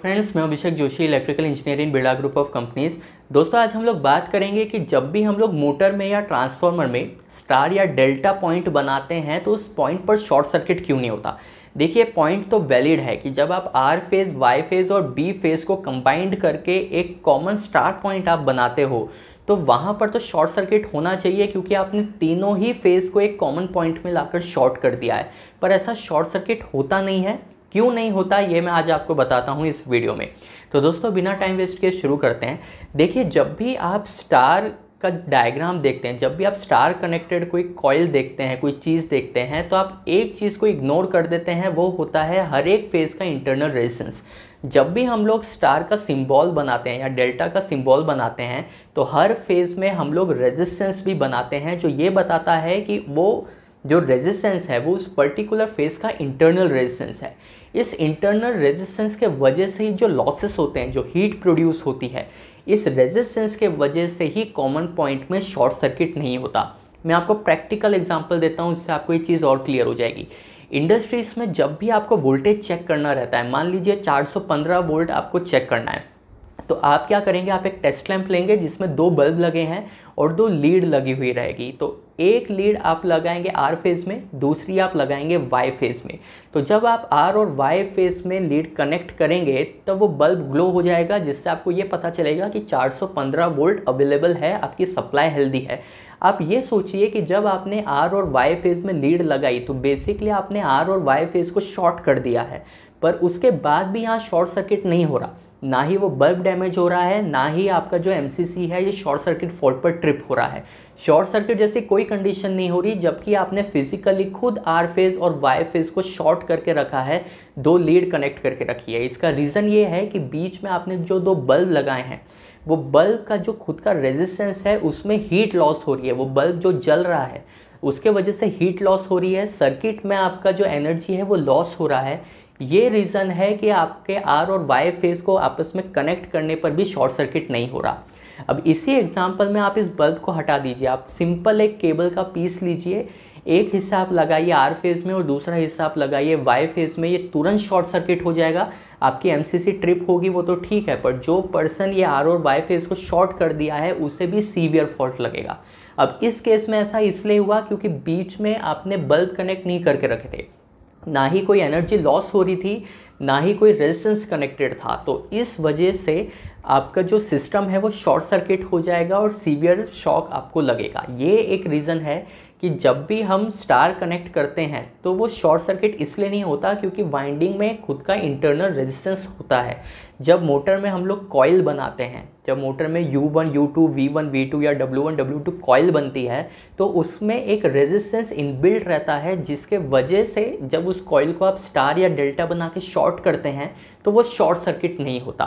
friends मैं Abhishek Joshi electrical engineering in group of companies दोस्तों आज हम लोग बात करेंगे कि जब भी हम लोग मोटर में या ट्रांसफार्मर में स्टार या डेल्टा पॉइंट बनाते हैं तो उस पॉइंट पर शॉर्ट सर्किट क्यों नहीं होता देखिए पॉइंट तो वैलिड है कि जब आप आर फेज़ वाई फेज़ और बी फेज़ को कंबाइंड करके एक कॉमन स्टार पॉइंट आप बनाते हो तो वहाँ पर तो शॉर्ट सर्किट होना चाहिए क्योंकि आपने तीनों ही फेज़ को एक कॉमन पॉइंट में लाकर शॉर्ट कर दिया है पर ऐसा शॉर्ट सर्किट होता नहीं है क्यों नहीं होता ये मैं आज आपको बताता हूँ इस वीडियो में तो दोस्तों बिना टाइम वेस्ट किए शुरू करते हैं देखिए जब भी आप स्टार का डायग्राम देखते हैं जब भी आप स्टार कनेक्टेड कोई कॉयल देखते हैं कोई चीज़ देखते हैं तो आप एक चीज़ को इग्नोर कर देते हैं वो होता है हर एक फेज़ का इंटरनल रेजिस्टेंस जब भी हम लोग स्टार का सिंबल बनाते हैं या डेल्टा का सिंबल बनाते हैं तो हर फेज़ में हम लोग रेजिस्टेंस भी बनाते हैं जो ये बताता है कि वो जो रेजिस्टेंस है वो उस पर्टिकुलर फेस का इंटरनल रेजिस्टेंस है इस इंटरनल रेजिस्टेंस के वजह से ही जो लॉसेस होते हैं जो हीट प्रोड्यूस होती है इस रेजिस्टेंस के वजह से ही कॉमन पॉइंट में शॉर्ट सर्किट नहीं होता मैं आपको प्रैक्टिकल एग्जाम्पल देता हूँ इससे आपको ये चीज़ और क्लियर हो जाएगी इंडस्ट्रीज़ में जब भी आपको वोल्टेज चेक करना रहता है मान लीजिए 415 वोल्ट आपको चेक करना है तो आप क्या करेंगे आप एक टेस्ट लैंप लेंगे जिसमें दो बल्ब लगे हैं और दो लीड लगी हुई रहेगी तो एक लीड आप लगाएंगे आर फेज़ में दूसरी आप लगाएंगे वाई फेज़ में तो जब आप आर और वाई फेज़ में लीड कनेक्ट करेंगे तब तो वो बल्ब ग्लो हो जाएगा जिससे आपको ये पता चलेगा कि 415 वोल्ट अवेलेबल है आपकी सप्लाई हेल्दी है आप ये सोचिए कि जब आपने आर और वाई फेज़ में लीड लगाई तो बेसिकली आपने आर और वाई फेज़ को शॉर्ट कर दिया है पर उसके बाद भी यहाँ शॉर्ट सर्किट नहीं हो रहा ना ही वो बल्ब डैमेज हो रहा है ना ही आपका जो एम है ये शॉर्ट सर्किट फॉल्ट पर ट्रिप हो रहा है शॉर्ट सर्किट जैसी कोई कंडीशन नहीं हो रही जबकि आपने फिजिकली खुद आर फेज और वाई फेज को शॉर्ट करके रखा है दो लीड कनेक्ट करके रखी है इसका रीज़न ये है कि बीच में आपने जो दो बल्ब लगाए हैं वो बल्ब का जो खुद का रेजिस्टेंस है उसमें हीट लॉस हो रही है वो बल्ब जो जल रहा है उसके वजह से हीट लॉस हो रही है सर्किट में आपका जो एनर्जी है वो लॉस हो रहा है ये रीज़न है कि आपके आर और वाई फेस को आपस में कनेक्ट करने पर भी शॉर्ट सर्किट नहीं हो रहा अब इसी एग्जाम्पल में आप इस बल्ब को हटा दीजिए आप सिंपल एक केबल का पीस लीजिए एक हिस्सा आप लगाइए आर फेज में और दूसरा हिस्सा आप लगाइए वाई फेज में ये तुरंत शॉर्ट सर्किट हो जाएगा आपकी एम ट्रिप होगी वो तो ठीक है पर जो पर्सन ये आर और वाई फेज को शॉर्ट कर दिया है उसे भी सीवियर फॉल्ट लगेगा अब इस केस में ऐसा इसलिए हुआ क्योंकि बीच में आपने बल्ब कनेक्ट नहीं करके रखे थे ना ही कोई एनर्जी लॉस हो रही थी ना ही कोई रेजिस्टेंस कनेक्टेड था तो इस वजह से आपका जो सिस्टम है वो शॉर्ट सर्किट हो जाएगा और सीवियर शॉक आपको लगेगा ये एक रीज़न है कि जब भी हम स्टार कनेक्ट करते हैं तो वो शॉर्ट सर्किट इसलिए नहीं होता क्योंकि वाइंडिंग में खुद का इंटरनल रेजिस्टेंस होता है जब मोटर में हम लोग कॉयल बनाते हैं जब मोटर में U1, U2, V1, V2 या W1, W2 कॉयल बनती है तो उसमें एक रेजिस्टेंस इनबिल्ट रहता है जिसके वजह से जब उस कॉयल को आप स्टार या डेल्टा बना के शॉर्ट शॉर्ट करते हैं तो वो शॉर्ट सर्किट नहीं होता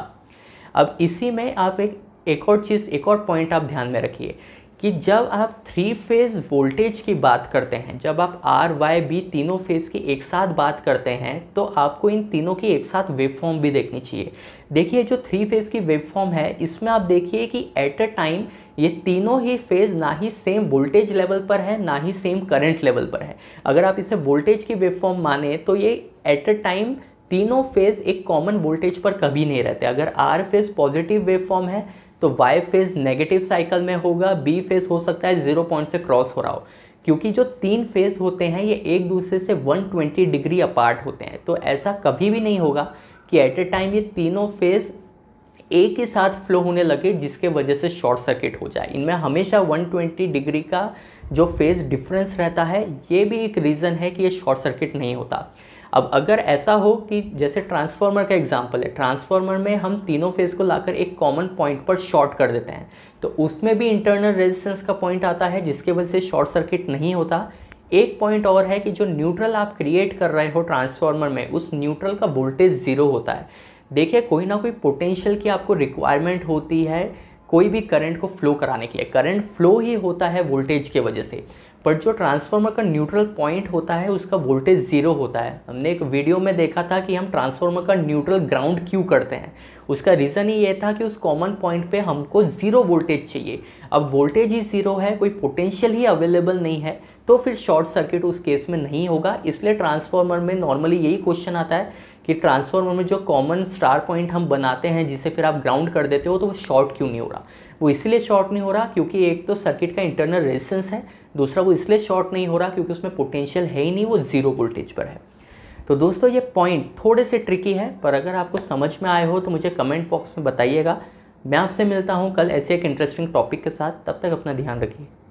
अब इसी में आप एक एक और चीज़ एक और पॉइंट आप ध्यान में रखिए कि जब आप थ्री फेज़ वोल्टेज की बात करते हैं जब आप आर वाई बी तीनों फेज़ की एक साथ बात करते हैं तो आपको इन तीनों की एक साथ वेव फॉर्म भी देखनी चाहिए देखिए जो थ्री फेज़ की वेव फॉर्म है इसमें आप देखिए कि एट अ टाइम ये तीनों ही फेज़ ना ही सेम वोल्टेज लेवल पर है ना ही सेम करंट लेवल पर है अगर आप इसे वोल्टेज की वेव फॉर्म माने तो ये एट अ टाइम तीनों फेज़ एक कॉमन वोल्टेज पर कभी नहीं रहते अगर R phase positive wave form है तो वाई फेज़ नेगेटिव साइकिल में होगा बी फेज़ हो सकता है जीरो पॉइंट से क्रॉस हो रहा हो क्योंकि जो तीन फेज़ होते हैं ये एक दूसरे से 120 डिग्री अपार्ट होते हैं तो ऐसा कभी भी नहीं होगा कि एट ए टाइम ये तीनों फेज़ एक ही साथ फ्लो होने लगे जिसके वजह से शॉर्ट सर्किट हो जाए इनमें हमेशा 120 डिग्री का जो फेज़ डिफरेंस रहता है ये भी एक रीज़न है कि ये शॉर्ट सर्किट नहीं होता अब अगर ऐसा हो कि जैसे ट्रांसफार्मर का एग्जाम्पल है ट्रांसफार्मर में हम तीनों फेज़ को लाकर एक कॉमन पॉइंट पर शॉर्ट कर देते हैं तो उसमें भी इंटरनल रेजिस्टेंस का पॉइंट आता है जिसके वजह से शॉर्ट सर्किट नहीं होता एक पॉइंट और है कि जो न्यूट्रल आप क्रिएट कर रहे हो ट्रांसफार्मर में उस न्यूट्रल का वोल्टेज ज़ीरो होता है देखिए कोई ना कोई पोटेंशियल की आपको रिक्वायरमेंट होती है कोई भी करंट को फ्लो कराने के लिए करंट फ्लो ही होता है वोल्टेज के वजह से पर जो ट्रांसफार्मर का न्यूट्रल पॉइंट होता है उसका वोल्टेज ज़ीरो होता है हमने एक वीडियो में देखा था कि हम ट्रांसफार्मर का न्यूट्रल ग्राउंड क्यों करते हैं उसका रीज़न ही ये था कि उस कॉमन पॉइंट पे हमको ज़ीरो वोल्टेज चाहिए अब वोल्टेज ही ज़ीरो है कोई पोटेंशियल ही अवेलेबल नहीं है तो फिर शॉर्ट सर्किट उस केस में नहीं होगा इसलिए ट्रांसफार्मर में नॉर्मली यही क्वेश्चन आता है कि ट्रांसफार्मर में जो कॉमन स्टार पॉइंट हम बनाते हैं जिसे फिर आप ग्राउंड कर देते हो तो वो शॉर्ट क्यों नहीं हो रहा वो इसलिए शॉर्ट नहीं हो रहा क्योंकि एक तो सर्किट का इंटरनल रेजिस्टेंस है दूसरा वो इसलिए शॉर्ट नहीं हो रहा क्योंकि उसमें पोटेंशियल है ही नहीं वो ज़ीरो वोल्टेज पर है तो दोस्तों ये पॉइंट थोड़े से ट्रिकी है पर अगर आपको समझ में आए हो तो मुझे कमेंट बॉक्स में बताइएगा मैं आपसे मिलता हूँ कल ऐसे एक इंटरेस्टिंग टॉपिक के साथ तब तक अपना ध्यान रखिए